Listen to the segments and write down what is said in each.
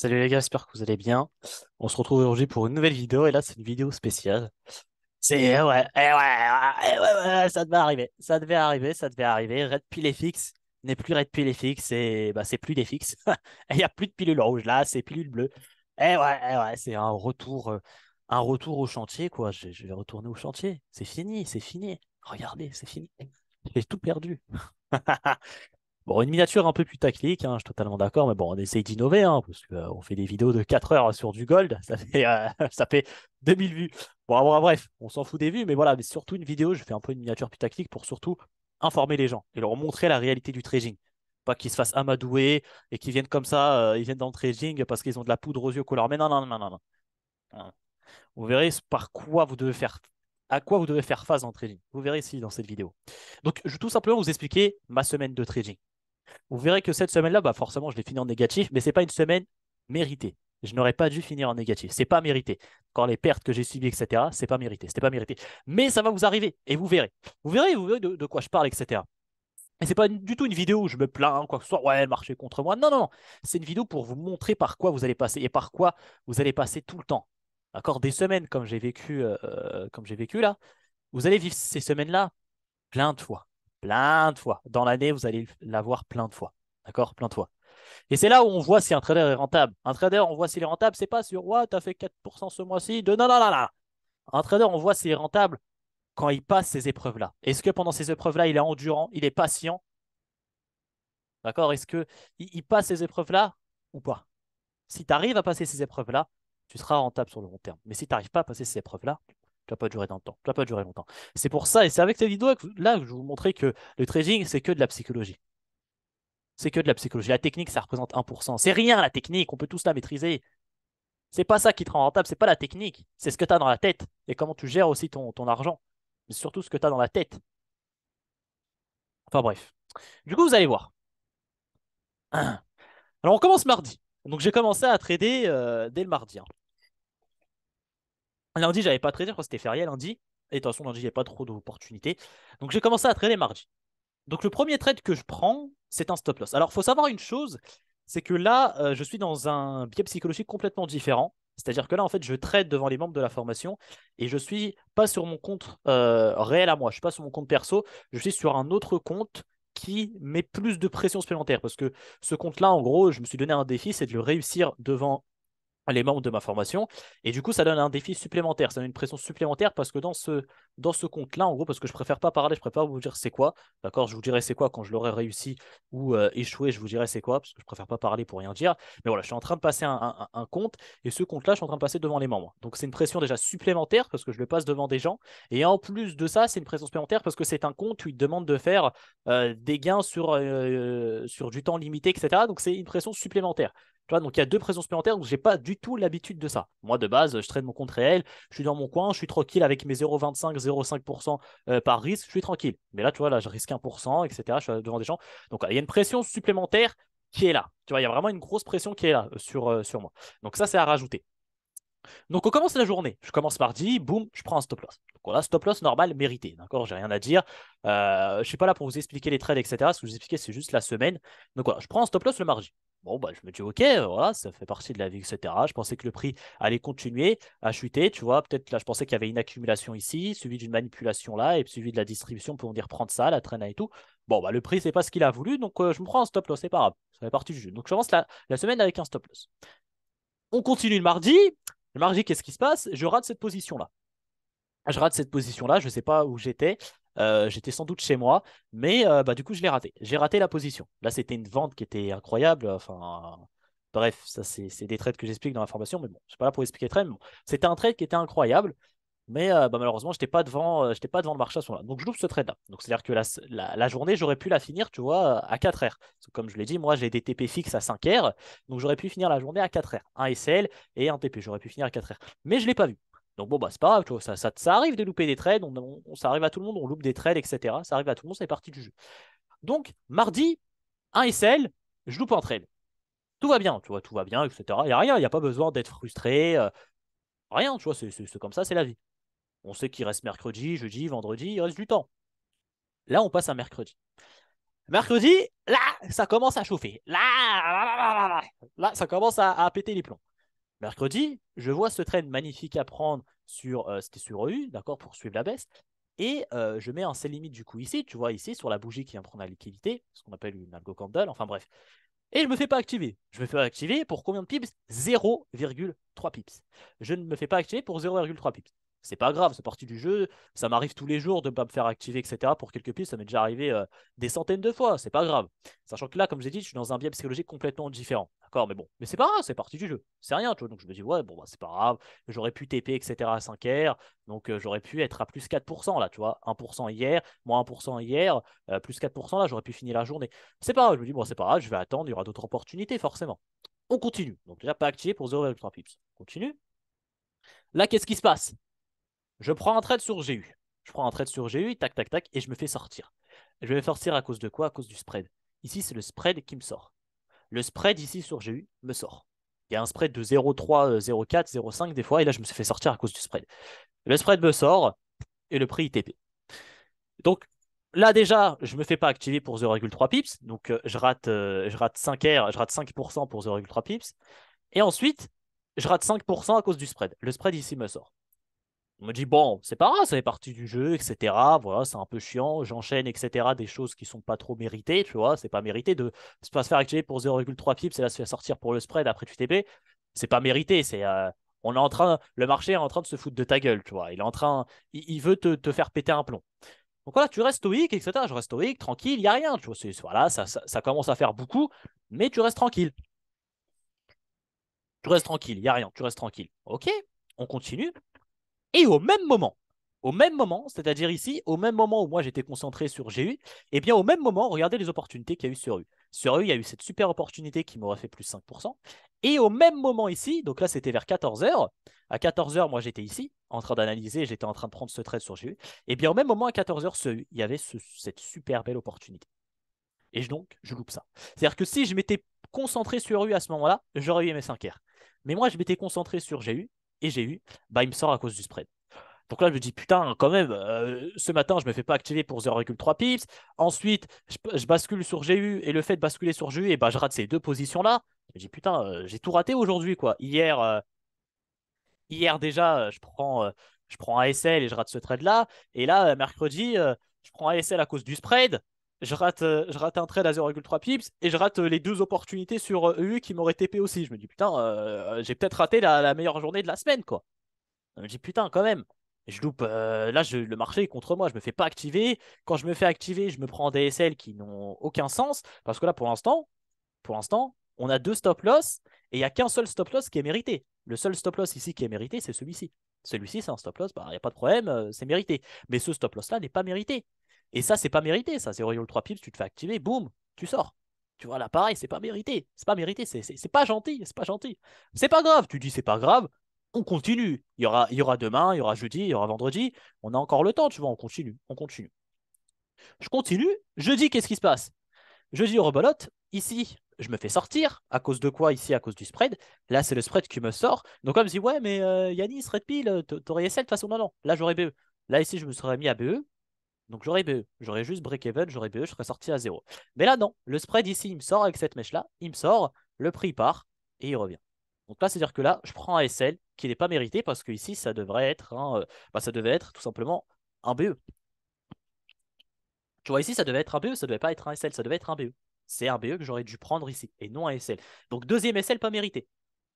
Salut les gars, j'espère que vous allez bien. On se retrouve aujourd'hui pour une nouvelle vidéo et là c'est une vidéo spéciale. C'est ouais, ouais, ça devait arriver, ça devait arriver, ça devait arriver. Red Pill FX n'est plus Red Pill FX et bah, c'est plus des fixes. Il n'y a plus de pilule rouge là, c'est pilule bleue. Et eh ouais, eh ouais, c'est un retour, euh, un retour au chantier quoi. Je, je vais retourner au chantier. C'est fini, c'est fini. Regardez, c'est fini. J'ai tout perdu. Bon, une miniature un peu putaclic, hein, je suis totalement d'accord, mais bon, on essaye d'innover, hein, parce qu'on euh, fait des vidéos de 4 heures sur du gold, ça fait, euh, ça fait 2000 vues. Bon, ah, ah, bref, on s'en fout des vues, mais voilà, mais surtout une vidéo, je fais un peu une miniature putaclic pour surtout informer les gens et leur montrer la réalité du trading. Pas qu'ils se fassent amadouer et qu'ils viennent comme ça, euh, ils viennent dans le trading parce qu'ils ont de la poudre aux yeux couleur. Mais non, non, non, non, non. Hein. Vous verrez par quoi vous devez faire à quoi vous devez faire face dans le trading. Vous verrez ici dans cette vidéo. Donc, je vais tout simplement vous expliquer ma semaine de trading. Vous verrez que cette semaine-là, bah forcément, je l'ai fini en négatif, mais ce n'est pas une semaine méritée. Je n'aurais pas dû finir en négatif. Ce n'est pas mérité. Quand les pertes que j'ai subies, etc., c'est pas mérité. C'était pas mérité. Mais ça va vous arriver et vous verrez. Vous verrez, de, quoi je parle, etc. Et n'est pas du tout une vidéo où je me plains, hein, quoi que ce soit, ouais, elle marché contre moi. Non, non, non. C'est une vidéo pour vous montrer par quoi vous allez passer et par quoi vous allez passer tout le temps. D'accord Des semaines comme j'ai vécu, euh, comme j'ai vécu là. Vous allez vivre ces semaines-là plein de fois plein de fois. Dans l'année, vous allez l'avoir plein de fois. D'accord Plein de fois. Et c'est là où on voit si un trader est rentable. Un trader, on voit s'il est rentable, c'est pas sur tu t'as fait 4% ce mois-ci, de non, non, non, non. Un trader, on voit s'il est rentable quand il passe ces épreuves-là. Est-ce que pendant ces épreuves-là, il est endurant, il est patient D'accord Est-ce qu'il il passe ces épreuves-là ou pas Si tu arrives à passer ces épreuves-là, tu seras rentable sur le long terme. Mais si tu n'arrives pas à passer ces épreuves-là, tu vas pas durer longtemps. vas pas durer longtemps. C'est pour ça, et c'est avec cette vidéo là que je vous montrer que le trading, c'est que de la psychologie. C'est que de la psychologie. La technique, ça représente 1%. C'est rien la technique, on peut tous la maîtriser. C'est pas ça qui te rend rentable, c'est pas la technique, c'est ce que tu as dans la tête et comment tu gères aussi ton, ton argent, mais surtout ce que tu as dans la tête. Enfin bref. Du coup, vous allez voir. Alors on commence mardi. Donc j'ai commencé à trader euh, dès le mardi. Hein. Lundi, j'avais pas traité, je que c'était férié lundi. Et de toute façon, lundi, il n'y pas trop d'opportunités. Donc j'ai commencé à trader mardi. Donc le premier trade que je prends, c'est un stop loss. Alors il faut savoir une chose, c'est que là, euh, je suis dans un biais psychologique complètement différent. C'est-à-dire que là, en fait, je trade devant les membres de la formation et je suis pas sur mon compte euh, réel à moi, je suis pas sur mon compte perso, je suis sur un autre compte qui met plus de pression supplémentaire parce que ce compte-là, en gros, je me suis donné un défi, c'est de le réussir devant les membres de ma formation. Et du coup, ça donne un défi supplémentaire, ça donne une pression supplémentaire parce que dans ce, dans ce compte-là, en gros, parce que je préfère pas parler, je préfère vous dire c'est quoi. D'accord Je vous dirai c'est quoi quand je l'aurai réussi ou euh, échoué, je vous dirai c'est quoi parce que je préfère pas parler pour rien dire. Mais voilà, je suis en train de passer un, compte et ce compte-là, je suis en train de passer devant les membres. Donc, c'est une pression déjà supplémentaire parce que je le passe devant des gens. Et en plus de ça, c'est une pression supplémentaire parce que c'est un compte où demande de faire euh, des gains sur, euh, sur du temps limité, etc. Donc, c'est une pression supplémentaire. Tu vois, donc il y a deux pressions supplémentaires, donc j'ai pas du tout l'habitude de ça. Moi, de base, je trade mon compte réel, je suis dans mon coin, je suis tranquille avec mes 0,25, 0,5% euh, par risque, je suis tranquille. Mais là, tu vois, là, je risque 1%, etc. Je suis devant des gens. Donc il y a une pression supplémentaire qui est là. Tu vois, il y a vraiment une grosse pression qui est là euh, sur, euh, sur moi. Donc ça, c'est à rajouter. Donc on commence la journée. Je commence mardi, boum, je prends un stop loss. Donc voilà, stop loss normal mérité, d'accord J'ai rien à dire. je suis pas là pour vous expliquer les trades, etc. Ce que je vous expliquais, c'est juste la semaine. Donc voilà, je prends un stop loss le mardi. Bon, bah, je me dis, ok, euh, voilà, ça fait partie de la vie, etc. Je pensais que le prix allait continuer à chuter, tu vois. Peut-être là, je pensais qu'il y avait une accumulation ici, suivi d'une manipulation là, et suivi de la distribution pour dire prendre ça, la traîne et tout. Bon, bah, le prix, c'est pas ce qu'il a voulu, donc euh, je me prends un stop loss, c'est pas grave. Ça fait partie du jeu. Donc, je commence la, la semaine avec un stop loss. On continue le mardi. Le mardi, qu'est-ce qui se passe Je rate cette position là. Je rate cette position là, je sais pas où j'étais. Euh, j'étais sans doute chez moi, mais euh, bah, du coup, je l'ai raté. J'ai raté la position. Là, c'était une vente qui était incroyable. Enfin, bref, ça, c'est des trades que j'explique dans la formation, mais bon, je suis pas là pour expliquer les trades. C'était un trade qui était incroyable. Mais euh, bah, malheureusement, je n'étais pas, devant, pas devant le marché à ce moment-là. Donc, je loupe ce trade-là. Donc, c'est-à-dire que la, journée, j'aurais pu la finir, tu vois, à 4R. Comme je l'ai dit, moi, j'ai des TP fixes à 5R. Donc, j'aurais pu finir la journée à 4R. Un SL et un TP. J'aurais pu finir à 4 heures, Mais je ne l'ai pas vu. Donc bon, bah, c'est pas grave, ça, ça, arrive de louper des trades, on, ça arrive à tout le monde, on loupe des trades, etc. Ça arrive à tout le monde, c'est parti du jeu. Donc, mardi, un SL, je loupe un trade. Tout va bien, tu vois, tout va bien, etc. Il n'y a rien, il n'y a pas besoin d'être frustré. rien, tu vois, c'est comme ça, c'est la vie. On sait qu'il reste mercredi, jeudi, vendredi, il reste du temps. Là, on passe à mercredi. Mercredi, là, ça commence à chauffer. Là, là, ça commence à péter les plombs. Mercredi, je vois ce trade magnifique à prendre sur, qui euh, c'était sur EU, d'accord, pour suivre la baisse. Et euh, je mets en sell limite du coup ici, tu vois ici, sur la bougie qui vient prendre la liquidité, ce qu'on appelle une algo candle, enfin bref. Et je ne me fais pas activer. Je me fais activer pour combien de pips 0,3 pips. Je ne me fais pas activer pour 0,3 pips c'est pas grave, c'est parti du jeu. Ça m'arrive tous les jours de ne pas me faire activer, etc. Pour quelques pistes, ça m'est déjà arrivé euh, des centaines de fois, c'est pas grave. Sachant que là, comme j'ai dit, je suis dans un biais psychologique complètement différent. D'accord, mais bon, mais c'est pas grave, c'est parti du jeu, c'est rien, tu vois. Donc je me dis, ouais, bon, bah, c'est pas grave, j'aurais pu TP, etc. à 5R, donc euh, j'aurais pu être à plus 4%, là, tu vois, 1% hier, moins 1% hier, euh, plus 4%, là, j'aurais pu finir la journée. C'est pas grave, je me dis, bon, c'est pas grave, je vais attendre, il y aura d'autres opportunités, forcément. On continue. Donc déjà, pas activé pour 0,3 pips. On continue. Là, qu'est-ce qui se passe je prends un trade sur GU. Je prends un trade sur GU, tac, tac, tac, et je me fais sortir. Je vais sortir à cause de quoi À cause du spread. Ici, c'est le spread qui me sort. Le spread ici sur GU me sort. Il y a un spread de 0,3, 0,4, 0,5 des fois, et là, je me suis fait sortir à cause du spread. Le spread me sort, et le prix ITP. Donc, là déjà, je ne me fais pas activer pour 0,3 pips, donc euh, je, rate, euh, je rate 5 R, je rate 5% pour 0,3 pips. Et ensuite, je rate 5% à cause du spread. Le spread ici me sort on me dit bon, c'est pas grave, ça fait partie du jeu, etc. Voilà, c'est un peu chiant, j'enchaîne, etc. Des choses qui sont pas trop méritées, tu vois, c'est pas mérité de se faire activer pour 0,3 pips et là se faire sortir pour le spread après tu TP, c'est pas mérité, c'est euh, on est en train, le marché est en train de se foutre de ta gueule, tu vois, il est en train, il, veut te, faire péter un plomb. Donc voilà, tu restes stoïque, etc. Je reste stoïque, tranquille, il y a rien, tu vois, voilà, ça, ça, ça commence à faire beaucoup, mais tu restes tranquille. Tu restes tranquille, il y a rien, tu restes tranquille. Ok, on continue. Et au même moment, au même moment, c'est-à-dire ici, au même moment où moi j'étais concentré sur GU, et eh bien au même moment, regardez les opportunités qu'il y a eu sur U. Sur U, il y a eu cette super opportunité qui m'aurait fait plus 5%. Et au même moment ici, donc là c'était vers 14h, à 14h moi j'étais ici, en train d'analyser, j'étais en train de prendre ce trade sur GU, et eh bien au même moment à 14h sur U, il y avait cette super belle opportunité. Et donc, je loupe ça. C'est-à-dire que si je m'étais concentré sur U à ce moment-là, j'aurais eu mes 5R. Mais moi, je m'étais concentré sur GU, et j'ai eu, bah, il me sort à cause du spread. Donc là, je me dis, putain, quand même, euh, ce matin, je me fais pas activer pour 0,3 pips. Ensuite, je, bascule sur GU et le fait de basculer sur GU, et bah je rate ces deux positions-là. Je me dis, putain, euh, j'ai tout raté aujourd'hui. quoi. Hier, euh, hier déjà, je prends, je prends ASL et je rate ce trade-là. Et là, mercredi, je prends ASL à cause du spread. Euh, je rate, un trade à 0,3 pips et je rate euh, les deux opportunités sur EU e qui m'auraient TP aussi. Je me dis putain, euh, j'ai peut-être raté la, meilleure journée de la semaine quoi. Je me dis putain quand même. Je loupe, là le marché est contre moi, je me fais pas activer. Quand je me fais activer, je me prends des SL qui n'ont aucun sens parce que là pour l'instant, pour l'instant, on a deux stop loss et il n'y a qu'un seul stop loss qui est mérité. Le seul stop loss ici qui est mérité, c'est celui-ci. Celui-ci, c'est un stop loss, bah, il n'y a pas de problème, c'est mérité. Mais ce stop loss-là n'est pas mérité. Et ça, c'est pas mérité, ça. C'est Royal 3 pips, tu te fais activer, boum, tu sors. Tu vois, là, pareil, c'est pas mérité. C'est pas mérité, c'est pas gentil, c'est pas gentil. C'est pas grave, tu dis c'est pas grave, on continue. Il y aura, il y aura demain, il y aura jeudi, il y aura vendredi. On a encore le temps, tu vois, on continue, on continue. Je continue. dis qu'est-ce qui se passe Je dis au rebolote. Ici, je me fais sortir. À cause de quoi Ici, à cause du spread. Là, c'est le spread qui me sort. Donc, comme me dit, ouais, mais Yannis, euh, Yanis, Redpill, euh, t'aurais essayé de toute façon. Non, non, là, j'aurais BE. Là, ici, je me serais mis à BE. Donc j'aurais BE, j'aurais juste break-even, j'aurais BE, je serais sorti à zéro. Mais là, non, le spread ici, il me sort avec cette mèche-là, il me sort, le prix part et il revient. Donc là, c'est-à-dire que là, je prends un SL qui n'est pas mérité parce que ici, ça devrait être, euh, bah, ça devait être tout simplement un BE. Tu vois, ici, ça devait être un BE, ça devait pas être un SL, ça devait être un BE. C'est un BE que j'aurais dû prendre ici et non un SL. Donc deuxième SL pas mérité.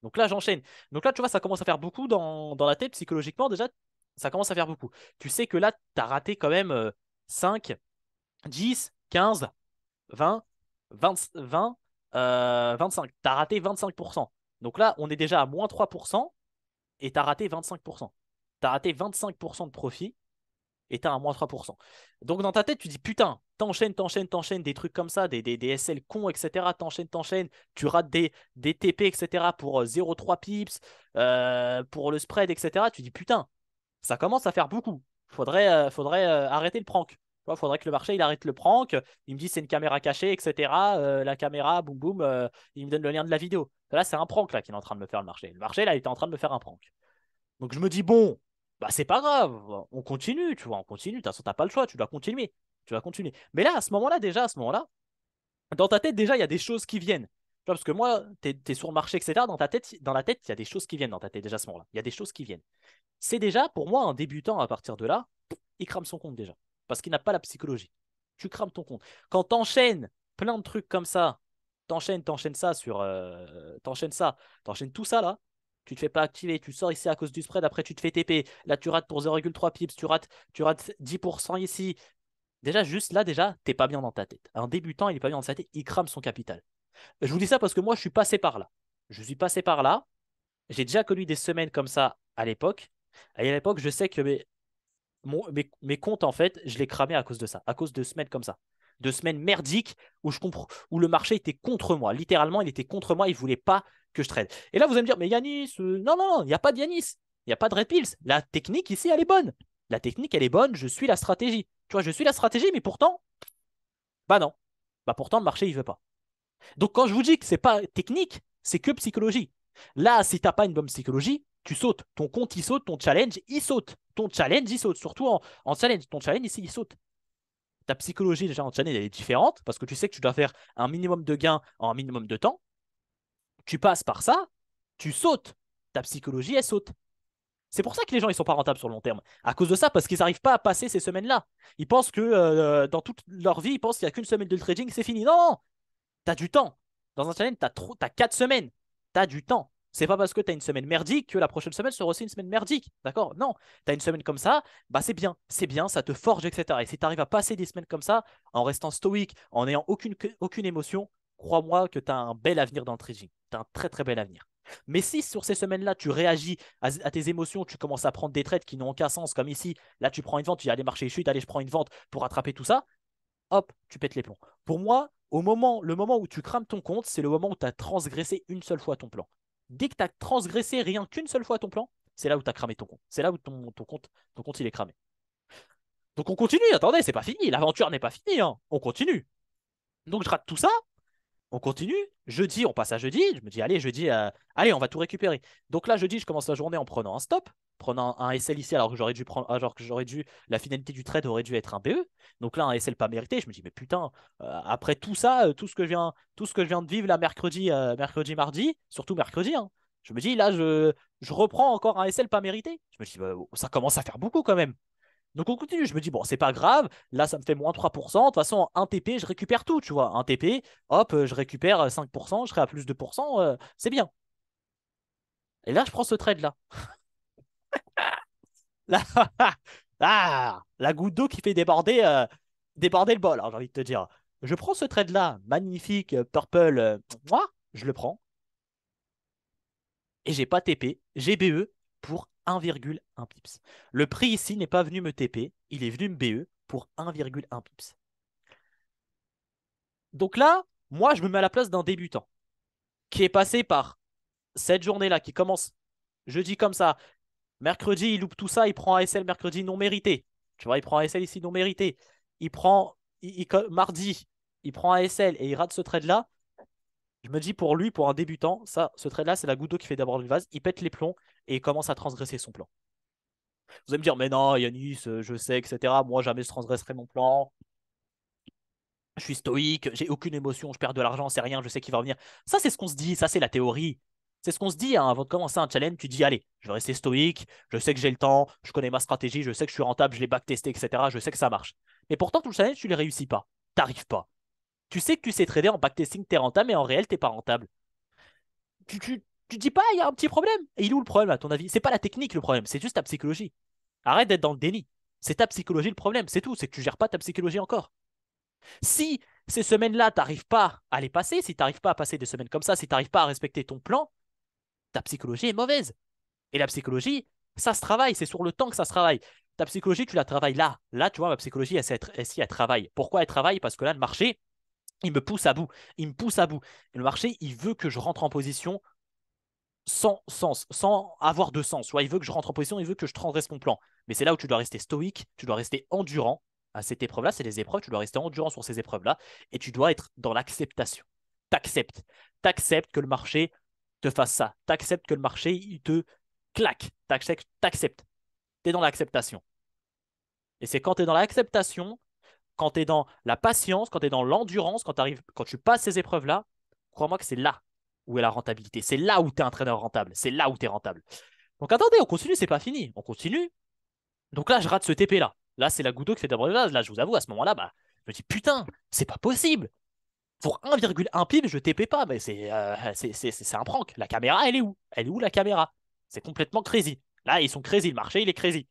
Donc là, j'enchaîne. Donc là, tu vois, ça commence à faire beaucoup dans la tête psychologiquement. Déjà, ça commence à faire beaucoup. Tu sais que là, tu as raté quand même 5, 10, 15, 20, 20, 20 25. Tu as raté 25%. Donc là, on est déjà à moins 3% et tu as raté 25%. Tu as raté 25% de profit et tu as moins 3%. Donc dans ta tête, tu dis putain, t'enchaînes, t'enchaînes, t'enchaînes des trucs comme ça, des, SL cons, etc. T'enchaînes, t'enchaînes, tu rates des, des TP, etc. pour 0,3 euh, pips, euh, pour le spread, etc. Tu dis putain, ça commence à faire beaucoup. Faudrait, euh, faudrait euh, arrêter le prank. faudrait que le marché il arrête le prank. Il me dit c'est une caméra cachée, etc. Euh, la caméra, boum boum, il me donne le lien de la vidéo. Là, c'est un prank là qu'il est en train de me faire le marché. Le marché là, il était en train de me faire un prank. Donc je me dis bon, bah c'est pas grave, on continue, tu vois, on continue. De toute façon, t'as pas le choix, tu dois continuer, tu vas continuer. Mais là, à ce moment-là, déjà, à ce moment-là, dans ta tête déjà, il y a des choses qui viennent parce que moi, tu es, sur le marché, etc. Dans ta tête, dans la tête, il y a des choses qui viennent dans ta tête déjà à ce moment-là. Il y a des choses qui viennent. C'est déjà, pour moi, un débutant à partir de là, il crame son compte déjà. Parce qu'il n'a pas la psychologie. Tu crames ton compte. Quand t'enchaînes plein de trucs comme ça, t'enchaînes, t'enchaînes ça sur. Euh, t'enchaînes ça, t'enchaînes tout ça là, tu te fais pas activer, tu sors ici à cause du spread, après tu te fais TP, là tu rates pour 0,3 pips, tu rates, tu rates 10% ici. Déjà, juste là, déjà, t'es pas bien dans ta tête. Un débutant, il est pas bien dans sa tête, il crame son capital. Je vous dis ça parce que moi, je suis passé par là. Je suis passé par là. J'ai déjà connu des semaines comme ça à l'époque. Et à l'époque, je sais que mes, mes, comptes, en fait, je les cramais à cause de ça, à cause de semaines comme ça. De semaines merdiques où, je comprends, où le marché était contre moi. Littéralement, il était contre moi. Il voulait pas que je trade. Et là, vous allez me dire, mais Yanis, euh, non, non, non, il n'y a pas de Yanis. Il n'y a pas de Red Pills. La technique ici, elle est bonne. La technique, elle est bonne. Je suis la stratégie. Tu vois, je suis la stratégie, mais pourtant, bah non. Bah pourtant, le marché, il veut pas. Donc quand je vous dis que c'est pas technique, c'est que psychologie. Là, si tu n'as pas une bonne psychologie, tu sautes. Ton compte, il saute. Ton challenge, il saute. Ton challenge, il saute. Surtout en, challenge. Ton challenge, ici, il saute. Ta psychologie, déjà, en challenge, elle est différente parce que tu sais que tu dois faire un minimum de gains en un minimum de temps. Tu passes par ça, tu sautes. Ta psychologie, elle saute. C'est pour ça que les gens ils sont pas rentables sur le long terme. À cause de ça, parce qu'ils n'arrivent pas à passer ces semaines-là. Ils pensent que euh, dans toute leur vie, ils pensent qu'il n'y a qu'une semaine de trading, c'est fini. non T'as du temps. Dans un challenge, t'as trop, as quatre semaines. T'as du temps. C'est pas parce que t'as une semaine merdique que la prochaine semaine sera aussi une semaine merdique. D'accord Non. T'as une semaine comme ça, bah c'est bien. C'est bien, ça te forge, etc. Et si t'arrives à passer des semaines comme ça, en restant stoïque, en n'ayant aucune, aucune émotion, crois-moi que t'as un bel avenir dans le trading. T'as un très très bel avenir. Mais si sur ces semaines-là, tu réagis à, tes émotions, tu commences à prendre des trades qui n'ont aucun sens, comme ici, là tu prends une vente, tu dis allez marché chute, allez je prends une vente pour rattraper tout ça, hop, tu pètes les plombs. Pour moi, au moment, le moment où tu crames ton compte, c'est le moment où tu as transgressé une seule fois ton plan. Dès que tu as transgressé rien qu'une seule fois ton plan, c'est là où tu as cramé ton compte. C'est là où ton, compte, ton compte il est cramé. Donc on continue, attendez, c'est pas fini, l'aventure n'est pas finie, hein. on continue. Donc je rate tout ça, on continue. Jeudi, on passe à jeudi. Je me dis, allez, jeudi, euh, allez, on va tout récupérer. Donc là, jeudi, je commence la journée en prenant un stop prenant un, SL ici alors que j'aurais dû prendre, alors ah, que j'aurais dû, la finalité du trade aurait dû être un PE Donc là, un SL pas mérité. Je me dis mais putain, euh, après tout ça, euh, tout ce que je viens, tout ce que je viens de vivre là mercredi, euh, mercredi, mardi, surtout mercredi. Hein, je me dis là, je, je reprends encore un SL pas mérité. Je me dis bah, oh, ça commence à faire beaucoup quand même. Donc on continue, je me dis, bon, c'est pas grave, là ça me fait moins 3%, de toute façon, un TP, je récupère tout, tu vois, un TP, hop, je récupère 5%, je serai à plus de 2%, c'est bien. Et là, je prends ce trade-là. la... Ah, la goutte d'eau qui fait déborder, euh, déborder le bol, hein, j'ai envie de te dire. Je prends ce trade-là, magnifique, euh, purple, euh, moi, je le prends. Et j'ai pas TP, j'ai BE pour 1,1 pips. Le prix ici n'est pas venu me TP, il est venu me BE pour 1,1 pips. Donc là, moi, je me mets à la place d'un débutant qui est passé par cette journée-là qui commence, je dis comme ça, Mercredi, il loupe tout ça, il prend ASL mercredi non mérité. Tu vois, il prend ASL ici non mérité. Il prend mardi, il prend ASL et il rate ce trade-là. Je me dis pour lui, pour un débutant, ça, ce trade-là, c'est la goutte d'eau qui fait d'abord une vase. Il pète les plombs et commence à transgresser son plan. Vous allez me dire, mais non, Yanis, euh, je sais, etc. Moi, jamais je transgresserai mon plan. Je suis stoïque, j'ai aucune émotion, je perds de l'argent, c'est rien, je sais qu'il va revenir. Ça, c'est ce qu'on se dit, ça, c'est la théorie. C'est ce qu'on se dit hein. avant de commencer un challenge. Tu dis, allez, je vais rester stoïque, je sais que j'ai le temps, je connais ma stratégie, je sais que je suis rentable, je l'ai backtesté, etc. Je sais que ça marche. mais pourtant, tout le challenge, tu ne les réussis pas. T'arrives pas. Tu sais que tu sais trader en backtesting, es rentable, mais en réel, t'es pas rentable. Tu, tu, dis pas, il y a un petit problème. Et il est où le problème, à ton avis C'est pas la technique le problème, c'est juste ta psychologie. Arrête d'être dans le déni. C'est ta psychologie le problème, c'est tout. C'est que tu gères pas ta psychologie encore. Si ces semaines-là, t'arrives pas à les passer, si t'arrives pas à passer des semaines comme ça, si t'arrives pas à respecter ton plan, ta psychologie est mauvaise. Et la psychologie, ça se travaille, c'est sur le temps que ça se travaille. Ta psychologie, tu la travailles là. Là, tu vois, ma psychologie, elle, elle, elle travaille. Pourquoi elle travaille Parce que là, le marché, il me pousse à bout. Il me pousse à bout. Et le marché, il veut que je rentre en position sans sens, sans avoir de sens. Soit il veut que je rentre en position, il veut que je transgresse mon plan. Mais c'est là où tu dois rester stoïque, tu dois rester endurant. À cette épreuve-là, c'est les épreuves, tu dois rester endurant sur ces épreuves-là et tu dois être dans l'acceptation. T'acceptes. T'acceptes que le marché te fasse ça. Tu acceptes que le marché, il te claque. Tu acceptes. Tu es dans l'acceptation. Et c'est quand tu es dans l'acceptation, quand tu es dans la patience, quand tu es dans l'endurance, quand, quand tu passes ces épreuves-là, crois-moi que c'est là où est la rentabilité. C'est là où tu es un trader rentable. C'est là où tu es rentable. Donc attendez, on continue, c'est pas fini. On continue. Donc là, je rate ce TP là. Là, c'est la goutte d'eau qui fait d'abord là. Là, je vous avoue, à ce moment-là, bah, je me dis putain, c'est pas possible. Pour 1,1 pib, je TP pas, mais euh, c'est c'est un prank. La caméra, elle est où Elle est où la caméra C'est complètement crazy. Là, ils sont crazy, le marché, il est crazy.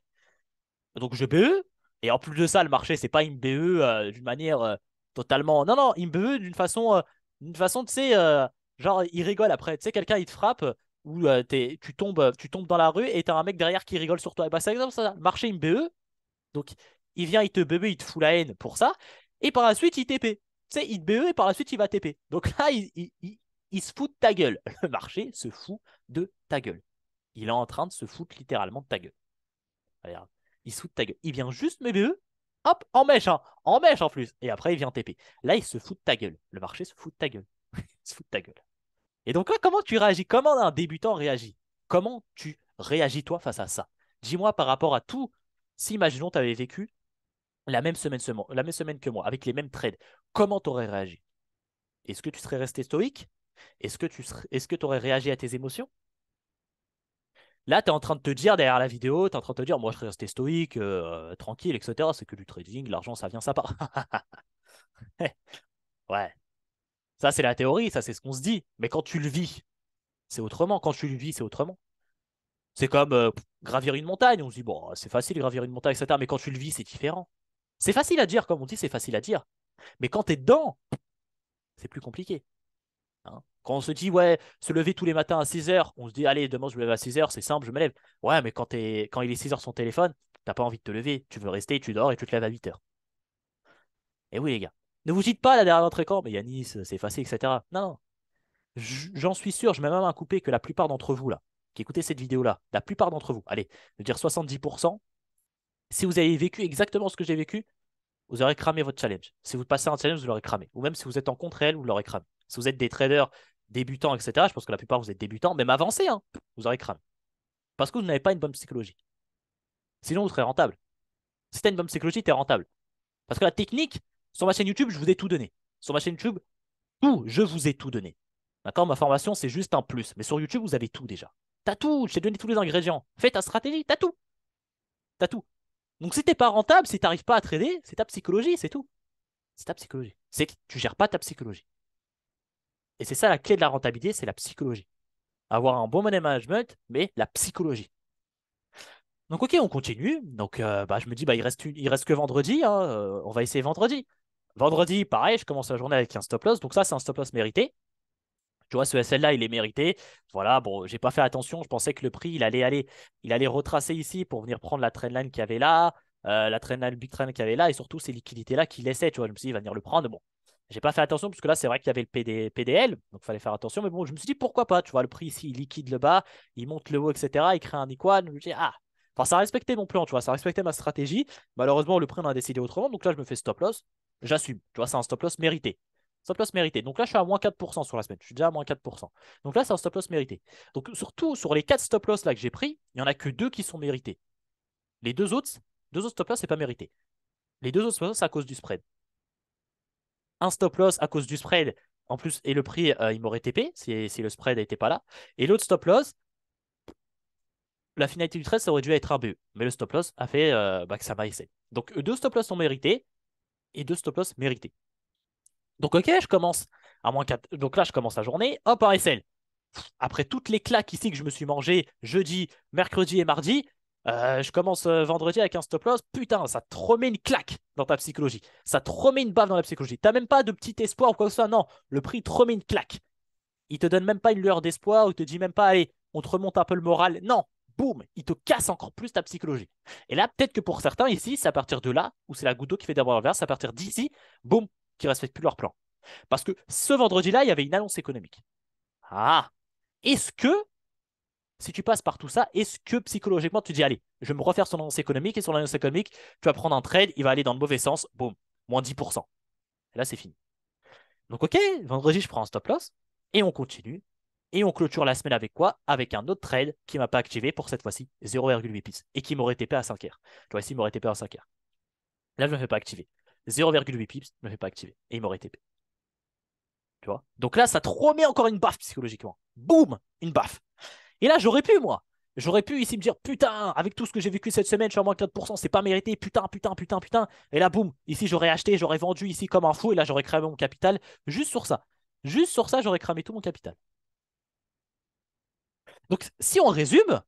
Donc je BE, et en plus de ça, le marché, c'est pas une BE euh, d'une manière euh, totalement. Non, non, une BE d'une façon, d'une façon, tu sais, genre, il rigole après. Tu sais, quelqu'un, il te frappe, ou tu, tombes, tu tombes dans la rue, et t'as un mec derrière qui rigole sur toi. Et bah, c'est exemple ça. Le marché, une BE. Donc, il vient, il te BE, il te fout la haine pour ça. Et par la suite, il TP tu sais, il te BE et par la suite, il va TP. Donc là, il, se fout de ta gueule. Le marché se fout de ta gueule. Il est en train de se foutre littéralement de ta gueule. il se fout de ta gueule. Il vient juste me BE, hop, en mèche, hein. en mèche en plus. Et après, il vient TP. Là, il se fout de ta gueule. Le marché se fout de ta gueule. il se fout de ta gueule. Et donc là, comment tu réagis Comment un débutant réagit Comment tu réagis toi face à ça Dis-moi par rapport à tout. Si, imaginons, tu avais vécu la même semaine, la même semaine que moi, avec les mêmes trades, comment t'aurais réagi Est-ce que tu serais resté stoïque Est-ce que tu serais, est-ce que aurais réagi à tes émotions Là, tu es en train de te dire derrière la vidéo, tu es en train de te dire, moi je serais resté stoïque, euh, tranquille, etc. C'est que du trading, l'argent, ça vient, ça part. ouais. Ça, c'est la théorie, ça, c'est ce qu'on se dit. Mais quand tu le vis, c'est autrement. Quand tu le vis, c'est autrement. C'est comme euh, gravir une montagne. On se dit, bon, c'est facile gravir une montagne, etc. Mais quand tu le vis, c'est différent. C'est facile à dire, comme on dit, c'est facile à dire. Mais quand tu es dedans, c'est plus compliqué. Hein. quand on se dit, ouais, se lever tous les matins à 6h, on se dit, allez, demain je me lève à 6h, c'est simple, je me lève. Ouais, mais quand, es... quand il est 6h son téléphone, t'as pas envie de te lever, tu veux rester, tu dors et tu te lèves à 8h. Eh et oui, les gars, ne vous dites pas là derrière votre écran, mais Yannis, c'est facile, etc. Non, J'en suis sûr, je mets même un coupé que la plupart d'entre vous, là, qui écoutez cette vidéo-là, la plupart d'entre vous, allez, je veux dire 70%, si vous avez vécu exactement ce que j'ai vécu, vous aurez cramé votre challenge. Si vous passez un challenge, vous l'aurez cramé. Ou même si vous êtes en contre réel, vous l'aurez cramé. Si vous êtes des traders débutants, etc., je pense que la plupart vous êtes débutants, même avancés, hein, vous aurez cramé. Parce que vous n'avez pas une bonne psychologie. Sinon, vous serez rentable. Si tu une bonne psychologie, tu es rentable. Parce que la technique, sur ma chaîne YouTube, je vous ai tout donné. Sur ma chaîne YouTube, tout, je vous ai tout donné. D'accord Ma formation, c'est juste un plus. Mais sur YouTube, vous avez tout déjà. T'as tout, je t'ai donné tous les ingrédients. Fais ta stratégie, t'as tout. T'as tout. Donc si t'es pas rentable, si t'arrives pas à trader, c'est ta psychologie, c'est tout. C'est ta psychologie. C'est que tu gères pas ta psychologie. Et c'est ça la clé de la rentabilité, c'est la psychologie. Avoir un bon money management, mais la psychologie. Donc ok, on continue. Donc euh, bah, je me dis, bah, il reste, il reste que vendredi, hein, euh, on va essayer vendredi. Vendredi, pareil, je commence la journée avec un stop loss. Donc ça, c'est un stop loss mérité. Tu vois, ce SL-là, il est mérité. Voilà, bon, j'ai pas fait attention. Je pensais que le prix, il allait aller, il allait retracer ici pour venir prendre la trendline qu'il y avait là, euh, la trendline, big trend qu'il y avait là, et surtout ces liquidités-là qu'il laissait. Tu vois, je me suis dit, il va venir le prendre. Bon, j'ai pas fait attention parce que là, c'est vrai qu'il y avait le PDL, donc fallait faire attention. Mais bon, je me suis dit, pourquoi pas Tu vois, le prix ici, il liquide le bas, il monte le haut, etc. Il crée un icône, Je me dis, ah, Enfin, ça respectait mon plan, tu vois, ça respectait ma stratégie. Malheureusement, le prix, on a décidé autrement. Donc là, je me fais stop loss. J'assume. Tu vois, c'est un stop loss mérité. Stop loss mérité. Donc là, je suis à moins 4% sur la semaine. Je suis déjà à moins 4%. Donc là, c'est un stop loss mérité. Donc surtout, sur les 4 stop loss là que j'ai pris, il n'y en a que 2 qui sont mérités. Les deux autres, deux autres stop loss, c'est pas mérité. Les deux autres stop loss, c'est à cause du spread. Un stop loss à cause du spread, en plus, et le prix, euh, il m'aurait TP si, le spread n'était pas là. Et l'autre stop loss, la finalité du trade, ça aurait dû être un BE. Mais le stop loss a fait euh, bah, que ça m'a essayé. Donc deux stop loss sont mérités et deux stop loss mérités. Donc, ok, je commence à moins 4. Donc là, je commence la journée, hop, un SL. Après toutes les claques ici que je me suis mangé jeudi, mercredi et mardi, euh, je commence euh, vendredi avec un stop loss. Putain, ça te remet une claque dans ta psychologie. Ça te remet une bave dans la psychologie. T'as même pas de petit espoir ou quoi que ce soit. Non, le prix te remet une claque. Il te donne même pas une lueur d'espoir ou te dit même pas, allez, on te remonte un peu le moral. Non, boum, il te casse encore plus ta psychologie. Et là, peut-être que pour certains ici, c'est à partir de là où c'est la goutte d'eau qui fait d'abord l'inverse. à partir d'ici, boum, qui respectent plus leur plan. Parce que ce vendredi-là, il y avait une annonce économique. Ah Est-ce que, si tu passes par tout ça, est-ce que psychologiquement tu dis, allez, je vais me refaire son annonce économique et son l'annonce économique, tu vas prendre un trade, il va aller dans le mauvais sens, boum, moins 10%. Et là, c'est fini. Donc, ok, vendredi, je prends un stop loss et on continue. Et on clôture la semaine avec quoi Avec un autre trade qui m'a pas activé pour cette fois-ci 0,8 pips et qui m'aurait TP à 5R. Tu vois, ici, il m'aurait TP à 5R. Là, je ne me fais pas activer. 0,8 pips, ne fait pas activer. Et il m'aurait TP. Tu vois Donc là, ça te remet encore une baffe psychologiquement. Boum Une baffe. Et là, j'aurais pu, moi. J'aurais pu ici me dire, putain, avec tout ce que j'ai vécu cette semaine, je suis à moins 4%, c'est pas mérité, putain, putain, putain, putain. Et là, boum, ici, j'aurais acheté, j'aurais vendu ici comme un fou, et là, j'aurais cramé mon capital juste sur ça. Juste sur ça, j'aurais cramé tout mon capital. Donc, si on résume,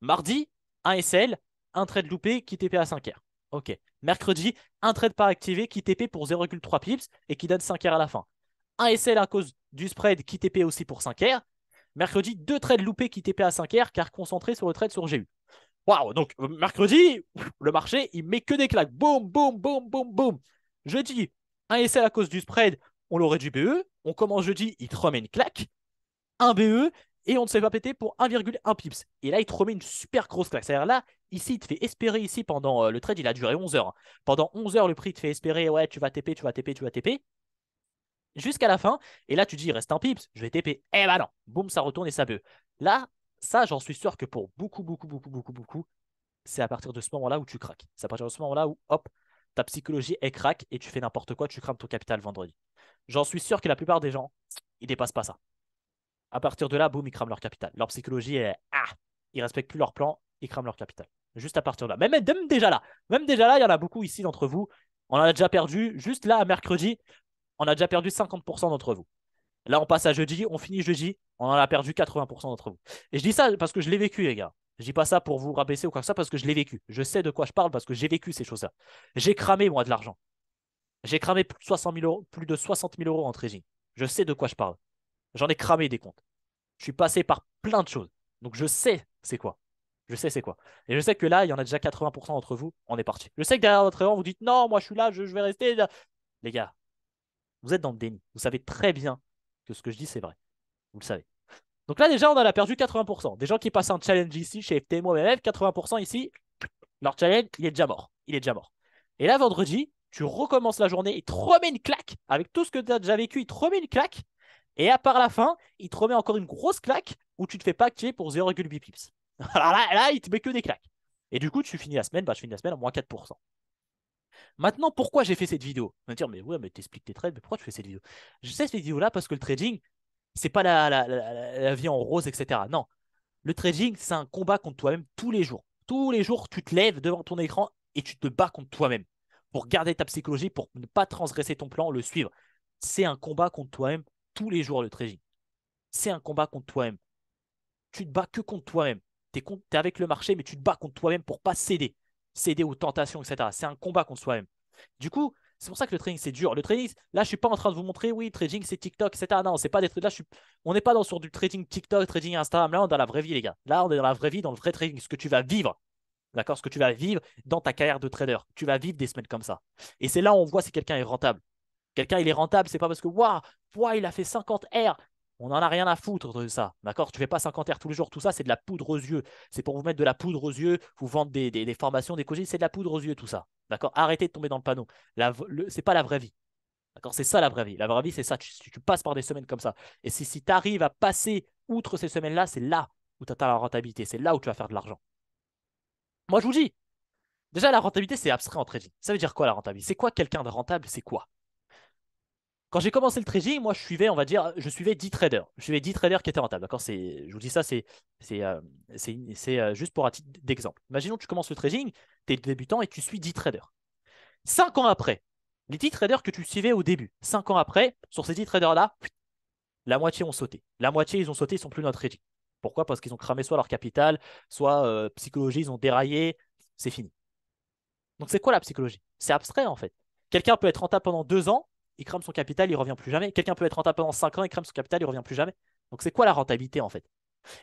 mardi, un SL, un trade loupé qui TP à 5R. Ok. Mercredi, un trade par activé qui TP pour 0,3 pips et qui donne 5R à la fin. Un SL à cause du spread qui TP aussi pour 5R. Mercredi, deux trades loupés qui TP à 5R car concentrés sur le trade sur GU. Waouh, donc euh, mercredi, le marché, il met que des claques. Boum, boum, boum, boum, boum. Jeudi, un SL à cause du spread, on l'aurait du BE. On commence jeudi, il te remet une claque. Un BE et on ne s'est fait pas péter pour 1,1 pips. Et là, il te remet une super grosse claque. C'est-à-dire là, ici, il te fait espérer, ici, pendant euh, le trade, il a duré 11 heures. Hein. Pendant 11 heures, le prix te fait espérer, ouais, tu vas TP, tu vas TP, tu vas TP. Jusqu'à la fin, et là, tu dis, il reste un pips, je vais TP. Eh bah ben non, boum, ça retourne et ça beut. Là, ça, j'en suis sûr que pour beaucoup, beaucoup, beaucoup, beaucoup, beaucoup, c'est à partir de ce moment-là où tu craques. C'est à partir de ce moment-là où, hop, ta psychologie, est craque et tu fais n'importe quoi, tu crames ton capital vendredi. J'en suis sûr que la plupart des gens, ils dépassent pas ça. À partir de là, boum, ils crament leur capital. Leur psychologie est ah, ils respectent plus leur plan, ils crament leur capital. Juste à partir de là. Même, même déjà là, même déjà là, il y en a beaucoup ici d'entre vous. On en a déjà perdu, juste là, à mercredi, on a déjà perdu 50% d'entre vous. Là, on passe à jeudi, on finit jeudi, on en a perdu 80% d'entre vous. Et je dis ça parce que je l'ai vécu, les gars. Je dis pas ça pour vous rabaisser ou quoi que ça, parce que je l'ai vécu. Je sais de quoi je parle parce que j'ai vécu ces choses-là. J'ai cramé, moi, de l'argent. J'ai cramé plus de, 000 euros, plus de 60 000 euros en trading. Je sais de quoi je parle. J'en ai cramé des comptes. Je suis passé par plein de choses. Donc je sais c'est quoi. Je sais c'est quoi. Et je sais que là, il y en a déjà 80% d'entre vous, on est parti. Je sais que derrière votre écran, vous dites non, moi je suis là, je, vais rester. Les gars, vous êtes dans le déni. Vous savez très bien que ce que je dis, c'est vrai. Vous le savez. Donc là, déjà, on en a perdu 80%. Des gens qui passent un challenge ici chez FTMO 80% ici, leur challenge, il est déjà mort. Il est déjà mort. Et là, vendredi, tu recommences la journée, il te remet une claque avec tout ce que tu as déjà vécu, il te remet une claque. Et à part la fin, il te remet encore une grosse claque où tu te fais pas pour 0,8 pips. Alors là, là, il te met que des claques. Et du coup, tu finis la semaine, bah, je finis la semaine à moins 4%. Maintenant, pourquoi j'ai fait cette vidéo On va dire, mais ouais, mais t'expliques tes trades, mais pourquoi tu fais cette vidéo Je fais cette vidéo-là parce que le trading, c'est pas la, la, vie en rose, etc. Non. Le trading, c'est un combat contre toi-même tous les jours. Tous les jours, tu te lèves devant ton écran et tu te bats contre toi-même pour garder ta psychologie, pour ne pas transgresser ton plan, le suivre. C'est un combat contre toi-même tous les jours, le trading. C'est un combat contre toi-même. Tu te bats que contre toi-même. Tu es, es, avec le marché, mais tu te bats contre toi-même pour pas céder. Céder aux tentations, etc. C'est un combat contre soi-même. Du coup, c'est pour ça que le trading, c'est dur. Le trading, là, je suis pas en train de vous montrer, oui, trading, c'est TikTok, etc. Non, c'est pas des trucs. Là, je suis... on n'est pas dans sur du trading TikTok, trading Instagram. Là, on est dans la vraie vie, les gars. Là, on est dans la vraie vie, dans le vrai trading, ce que tu vas vivre. D'accord Ce que tu vas vivre dans ta carrière de trader. Tu vas vivre des semaines comme ça. Et c'est là où on voit si quelqu'un est rentable. Quelqu'un, il est rentable, c'est pas parce que, waouh, wow, il a fait 50 R. On n'en a rien à foutre de ça. D'accord Tu fais pas 50 R tous les jours. Tout ça, c'est de la poudre aux yeux. C'est pour vous mettre de la poudre aux yeux, vous vendre des, formations, des coachings. C'est de la poudre aux yeux, tout ça. D'accord Arrêtez de tomber dans le panneau. C'est pas la vraie vie. D'accord C'est ça la vraie vie. La vraie vie, c'est ça. Tu, passes par des semaines comme ça. Et si, si tu arrives à passer outre ces semaines-là, c'est là où tu as la rentabilité. C'est là où tu vas faire de l'argent. Moi, je vous dis, déjà, la rentabilité, c'est abstrait en trading. Ça veut dire quoi la rentabilité C'est quoi quelqu'un de rentable C'est quoi quand j'ai commencé le trading, moi, je suivais, on va dire, je suivais 10 traders. Je suivais 10 traders qui étaient rentables. D'accord c'est, Je vous dis ça, c'est, c'est, euh, c'est, euh, juste pour un titre d'exemple. Imaginons que tu commences le trading, tu es débutant et tu suis 10 traders. 5 ans après, les 10 traders que tu suivais au début, 5 ans après, sur ces 10 traders-là, la moitié ont sauté. La moitié, ils ont sauté, ils sont plus dans le trading. Pourquoi Parce qu'ils ont cramé soit leur capital, soit euh, psychologie, ils ont déraillé, c'est fini. Donc c'est quoi la psychologie C'est abstrait en fait. Quelqu'un peut être rentable pendant 2 ans, il crame son capital, il revient plus jamais. Quelqu'un peut être rentable pendant 5 ans, il crame son capital, il revient plus jamais. Donc c'est quoi la rentabilité en fait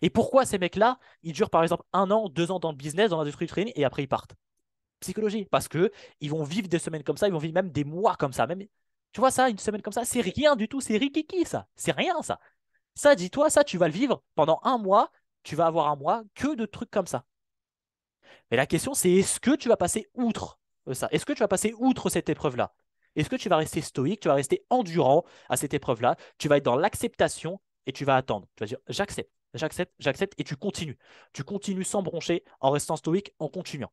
Et pourquoi ces mecs-là, ils durent par exemple un an, deux ans dans le business, dans l'industrie du training, et après ils partent Psychologie, parce que ils vont vivre des semaines comme ça, ils vont vivre même des mois comme ça. Même, tu vois ça, une semaine comme ça, c'est rien du tout, c'est rikiki ça, c'est rien ça. Ça, dis-toi, ça, tu vas le vivre pendant un mois, tu vas avoir un mois que de trucs comme ça. Mais la question, c'est est-ce que tu vas passer outre euh, ça Est-ce que tu vas passer outre cette épreuve-là est-ce que tu vas rester stoïque, tu vas rester endurant à cette épreuve-là, tu vas être dans l'acceptation et tu vas attendre. Tu vas dire j'accepte, j'accepte, j'accepte et tu continues. Tu continues sans broncher, en restant stoïque, en continuant.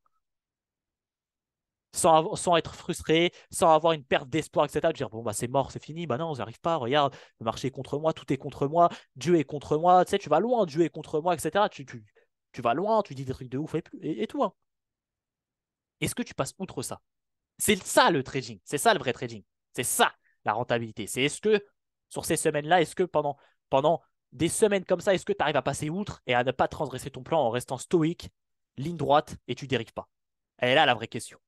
Sans, être frustré, sans avoir une perte d'espoir, etc. De dire bon bah c'est mort, c'est fini, bah non, j'arrive pas, regarde, le marché est contre moi, tout est contre moi, Dieu est contre moi, tu sais, tu vas loin, Dieu est contre moi, etc. Tu, tu vas loin, tu dis des trucs de ouf et, tout. Hein. Est-ce que tu passes outre ça c'est ça le trading. C'est ça le vrai trading. C'est ça la rentabilité. C'est est-ce que sur ces semaines-là, est-ce que pendant, pendant des semaines comme ça, est-ce que tu arrives à passer outre et à ne pas transgresser ton plan en restant stoïque, ligne droite et tu dérives pas Elle est là la vraie question.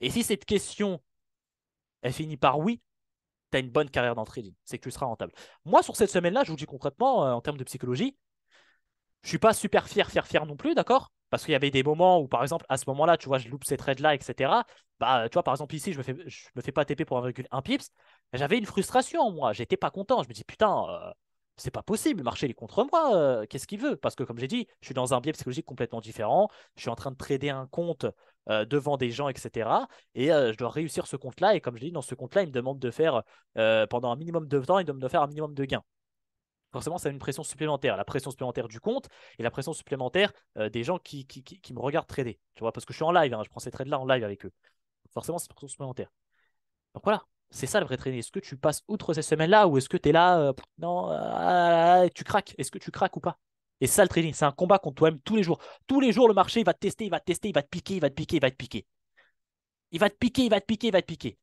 Et si cette question, elle finit par oui, tu as une bonne carrière dans le trading. C'est que tu seras rentable. Moi, sur cette semaine-là, je vous dis concrètement, euh, en termes de psychologie, je suis pas super fier, fier, fier non plus, d'accord parce qu'il y avait des moments où, par exemple, à ce moment-là, tu vois, je loupe ces trades-là, etc. Bah, tu vois, par exemple, ici, je me fais, je me fais pas TP pour 1,1 pips. J'avais une frustration, moi. J'étais pas content. Je me dis, putain, euh, c'est pas possible. Le marché, est contre moi. Euh, qu'est-ce qu'il veut Parce que, comme j'ai dit, je suis dans un biais psychologique complètement différent. Je suis en train de trader un compte euh, devant des gens, etc. Et je dois réussir ce compte-là. Et comme je dit, dans ce compte-là, il me demande de faire, pendant un minimum de temps, il me demande de faire un minimum de gains forcément, ça a une pression supplémentaire. La pression supplémentaire du compte et la pression supplémentaire euh, des gens qui, qui, me regardent trader. Tu vois, parce que je suis en live, hein, je prends ces trades-là en live avec eux. Forcément, c'est une pression supplémentaire. Donc voilà, c'est ça le vrai trading. Est-ce que tu passes outre ces semaines-là ou est-ce que tu es là, euh, non, euh, tu craques Est-ce que tu craques ou pas Et ça, le trading, c'est un combat contre toi-même tous les jours. Tous les jours, le marché, va te tester, il va te tester, il va te piquer, il va te piquer, il va te piquer. Il va te piquer, il va te piquer, il va te piquer.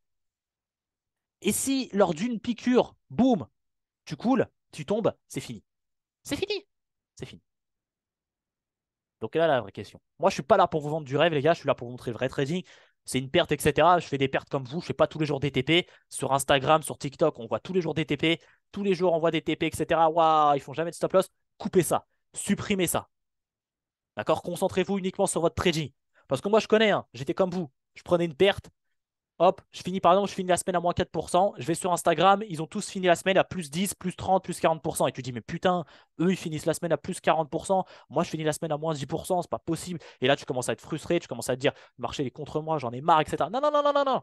Et si lors d'une piqûre, boum, tu coules, tu tombes, c'est fini. C'est fini. C'est fini. Donc là, la vraie question. Moi, je suis pas là pour vous vendre du rêve, les gars. Je suis là pour vous montrer le vrai trading. C'est une perte, etc. Je fais des pertes comme vous. Je fais pas tous les jours DTP. Sur Instagram, sur TikTok, on voit tous les jours des TP. Tous les jours, on voit des TP, etc. Waouh, ils font jamais de stop loss. Coupez ça. Supprimez ça. D'accord Concentrez-vous uniquement sur votre trading. Parce que moi, je connais. Hein. J'étais comme vous. Je prenais une perte hop, je finis, pardon, je finis la semaine à moins 4%, je vais sur Instagram, ils ont tous fini la semaine à plus 10, plus 30, plus 40%. Et tu dis, mais putain, eux, ils finissent la semaine à plus 40%, moi, je finis la semaine à moins 10%, c'est pas possible. Et là, tu commences à être frustré, tu commences à te dire, le marché est contre moi, j'en ai marre, etc. Non, non, non, non, non, non.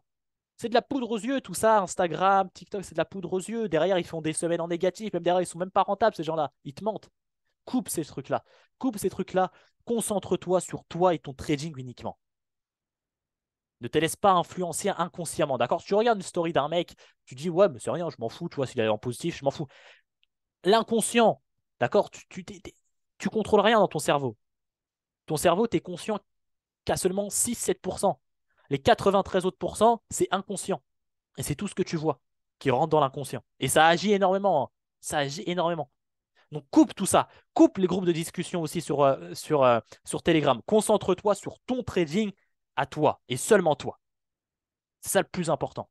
C'est de la poudre aux yeux, tout ça. Instagram, TikTok, c'est de la poudre aux yeux. Derrière, ils font des semaines en négatif. Même derrière, ils sont même pas rentables, ces gens-là. Ils te mentent. Coupe ces trucs-là. Coupe ces trucs-là. Concentre-toi sur toi et ton trading uniquement. Ne te laisse pas influencer inconsciemment, d'accord Tu regardes une story d'un mec, tu dis, ouais, mais c'est rien, je m'en fous, tu vois, s'il est en positif, je m'en fous. L'inconscient, d'accord tu, tu, tu, contrôles rien dans ton cerveau. Ton cerveau, tu es conscient qu'à seulement 6-7%. Les 93 autres c'est inconscient. Et c'est tout ce que tu vois qui rentre dans l'inconscient. Et ça agit énormément. Hein. Ça agit énormément. Donc coupe tout ça. Coupe les groupes de discussion aussi sur, euh, sur, euh, sur Telegram. Concentre-toi sur ton trading à toi et seulement toi. C'est ça le plus important.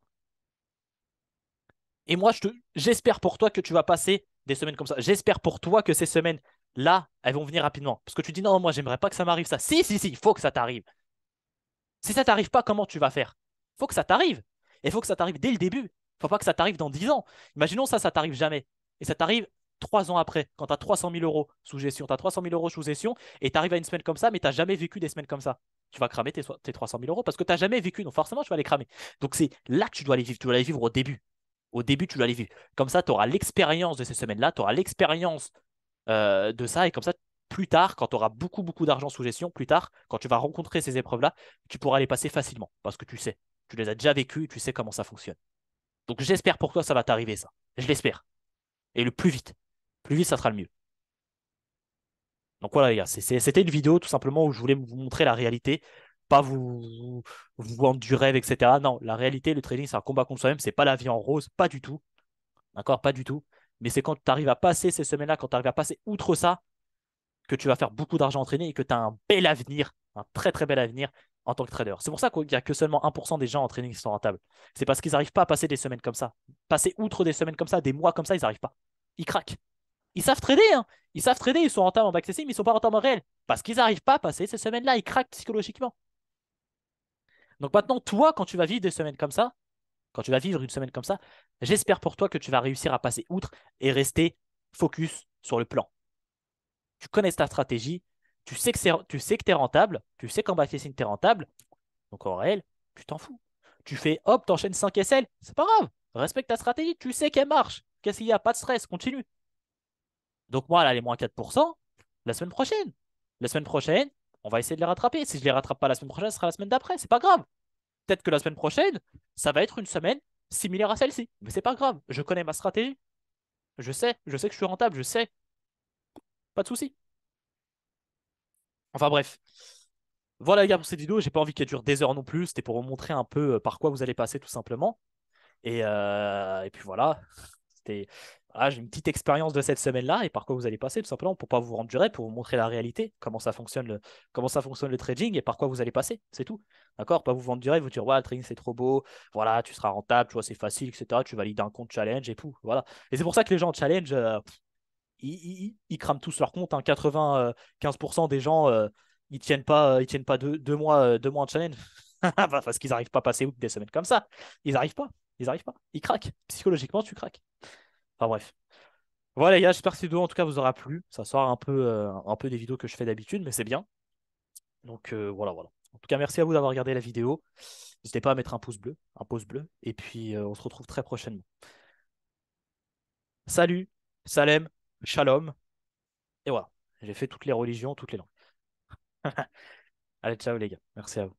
Et moi, j'espère pour toi que tu vas passer des semaines comme ça. J'espère pour toi que ces semaines-là, elles vont venir rapidement. Parce que tu dis, non, moi, j'aimerais pas que ça m'arrive ça. Si, si, si, il faut que ça t'arrive. Si ça t'arrive pas, comment tu vas faire faut que ça t'arrive. Et faut que ça t'arrive dès le début. faut pas que ça t'arrive dans 10 ans. Imaginons ça, ça t'arrive jamais. Et ça t'arrive trois ans après, quand tu as 300 000 euros sous gestion. Tu as 300 000 euros sous gestion et tu arrives à une semaine comme ça, mais tu jamais vécu des semaines comme ça tu vas cramer tes, 300 000 euros parce que tu n'as jamais vécu. Non, forcément, tu vas les cramer. Donc c'est là que tu dois les vivre. Tu dois les vivre au début. Au début, tu dois les vivre. Comme ça, tu auras l'expérience de ces semaines-là, tu auras l'expérience euh, de ça. Et comme ça, plus tard, quand tu auras beaucoup, beaucoup d'argent sous gestion, plus tard, quand tu vas rencontrer ces épreuves-là, tu pourras les passer facilement parce que tu sais. Tu les as déjà vécues, tu sais comment ça fonctionne. Donc j'espère pour toi, ça va t'arriver, ça. Je l'espère. Et le plus vite. Plus vite, ça sera le mieux. Donc voilà, les gars, c'était une vidéo tout simplement où je voulais vous montrer la réalité, pas vous, vous, vendre du rêve, etc. Non, la réalité, le trading, c'est un combat contre soi-même, c'est pas la vie en rose, pas du tout. D'accord Pas du tout. Mais c'est quand tu arrives à passer ces semaines-là, quand tu arrives à passer outre ça, que tu vas faire beaucoup d'argent en trading et que tu as un bel avenir, un très très bel avenir en tant que trader. C'est pour ça qu'il n'y a que seulement 1% des gens en trading qui sont rentables. C'est parce qu'ils n'arrivent pas à passer des semaines comme ça. Passer outre des semaines comme ça, des mois comme ça, ils n'arrivent pas. Ils craquent. Ils savent trader, hein. ils savent trader, ils sont rentables en back-testing, mais ils sont pas rentables en réel. Parce qu'ils n'arrivent pas à passer ces semaines-là, ils craquent psychologiquement. Donc maintenant, toi, quand tu vas vivre des semaines comme ça, quand tu vas vivre une semaine comme ça, j'espère pour toi que tu vas réussir à passer outre et rester focus sur le plan. Tu connais ta stratégie, tu sais que, tu sais que es rentable, tu sais qu'en back-testing, tu es rentable, donc en réel, tu t'en fous. Tu fais hop, t'enchaînes 5 SL, c'est pas grave, respecte ta stratégie, tu sais qu'elle marche, qu'est-ce qu'il y a, pas de stress, continue. Donc moi, là, les moins 4%, la semaine prochaine. La semaine prochaine, on va essayer de les rattraper. Si je les rattrape pas la semaine prochaine, ce sera la semaine d'après. C'est pas grave. Peut-être que la semaine prochaine, ça va être une semaine similaire à celle-ci. Mais c'est pas grave. Je connais ma stratégie. Je sais. Je sais que je suis rentable. Je sais. Pas de souci. Enfin bref. Voilà les gars pour cette vidéo. J'ai pas envie qu'elle dure des heures non plus. C'était pour vous montrer un peu euh, par quoi vous allez passer tout simplement. Et, euh, Et puis voilà. Ah, j'ai une petite expérience de cette semaine-là et par quoi vous allez passer, tout simplement, pour ne pas vous rendre duré pour vous montrer la réalité, comment ça fonctionne le, comment ça fonctionne le trading et par quoi vous allez passer, c'est tout. D'accord Pas vous vendre duré vous dire, ouais, le trading c'est trop beau, voilà, tu seras rentable, tu vois, c'est facile, etc. Tu valides un compte challenge et tout. Voilà. Et c'est pour ça que les gens en challenge, euh, ils, crament tous leur compte 95% hein, euh, des gens, euh, ils tiennent pas, ils tiennent pas deux, mois, deux mois de challenge. Parce qu'ils n'arrivent pas à passer des semaines comme ça. Ils n'arrivent pas. Ils n'arrivent pas. Ils craquent. Psychologiquement, tu craques. Enfin bref. Voilà les gars, j'espère que cette vidéo en tout cas vous aura plu. Ça sort un peu, euh, un peu des vidéos que je fais d'habitude, mais c'est bien. Donc euh, voilà, voilà. En tout cas, merci à vous d'avoir regardé la vidéo. N'hésitez pas à mettre un pouce bleu, un pouce bleu. Et puis euh, on se retrouve très prochainement. Salut, Salem, Shalom. Et voilà. J'ai fait toutes les religions, toutes les langues. Allez, ciao les gars. Merci à vous.